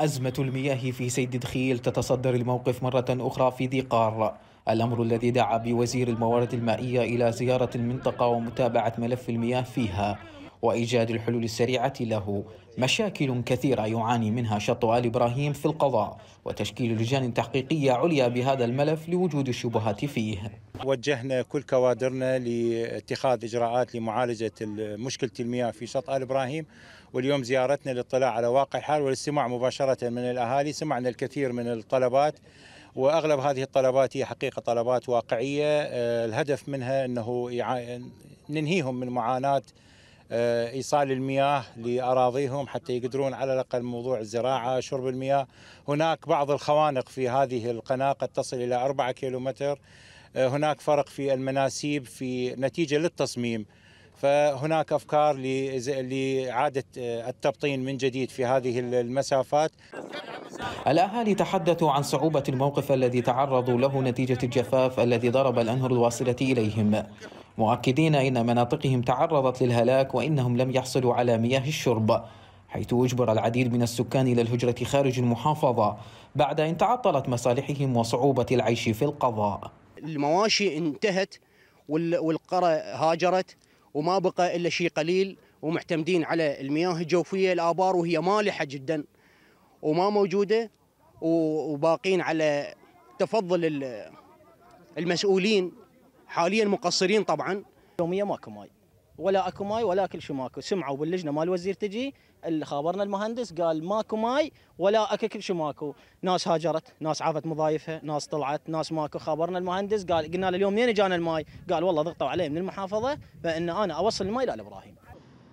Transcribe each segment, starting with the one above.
أزمة المياه في سيد دخيل تتصدر الموقف مرة أخرى في ذي قار الأمر الذي دعا بوزير الموارد المائية إلى زيارة المنطقة ومتابعة ملف المياه فيها وإيجاد الحلول السريعة له مشاكل كثيرة يعاني منها شط آل إبراهيم في القضاء وتشكيل لجان تحقيقية عليا بهذا الملف لوجود الشبهات فيه وجهنا كل كوادرنا لاتخاذ إجراءات لمعالجة مشكلة المياه في شط آل إبراهيم واليوم زيارتنا للاطلاع على واقع الحال والاستماع مباشرة من الأهالي سمعنا الكثير من الطلبات واغلب هذه الطلبات هي حقيقه طلبات واقعيه آه، الهدف منها انه ننهيهم من معاناه آه، ايصال المياه لاراضيهم حتى يقدرون على الاقل موضوع الزراعه شرب المياه هناك بعض الخوانق في هذه القناه قد تصل الى 4 كيلومتر آه، هناك فرق في المناسيب في نتيجه للتصميم فهناك افكار لاعاده آه، التبطين من جديد في هذه المسافات. الاهالي تحدثوا عن صعوبه الموقف الذي تعرضوا له نتيجه الجفاف الذي ضرب الانهر الواصله اليهم، مؤكدين إن مناطقهم تعرضت للهلاك وإنهم لم يحصلوا على مياه الشرب حيث أجبر العديد من السكان إلى الهجرة خارج المحافظة بعد أن تعطلت مصالحهم وصعوبة العيش في القضاء المواشي انتهت والقرى هاجرت وما بقى إلا شيء قليل ومعتمدين على المياه الجوفية الآبار وهي مالحة جدا وما موجودة وباقين على تفضل المسؤولين حاليا مقصرين طبعا يوميا ماكو ماي ولا اكو ماي ولا كل شيء ماكو سمعوا باللجنه مال الوزير تجي اللي خابرنا المهندس قال ماكو ماي ولا اكو كل شيء ماكو ناس هاجرت ناس عافت مضايفها ناس طلعت ناس ماكو خابرنا المهندس قال قلنا له اليوم منين اجانا الماي قال والله ضغطوا علي من المحافظه فان انا اوصل الماي لابراهيم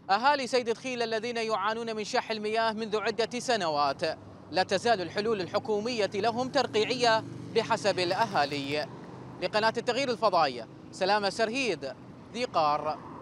اهالي سيد دخيل الذين يعانون من شح المياه منذ عده سنوات لا تزال الحلول الحكوميه لهم ترقيعيه بحسب الاهالي لقناة التغيير الفضائية سلامة سرهيد ذي قار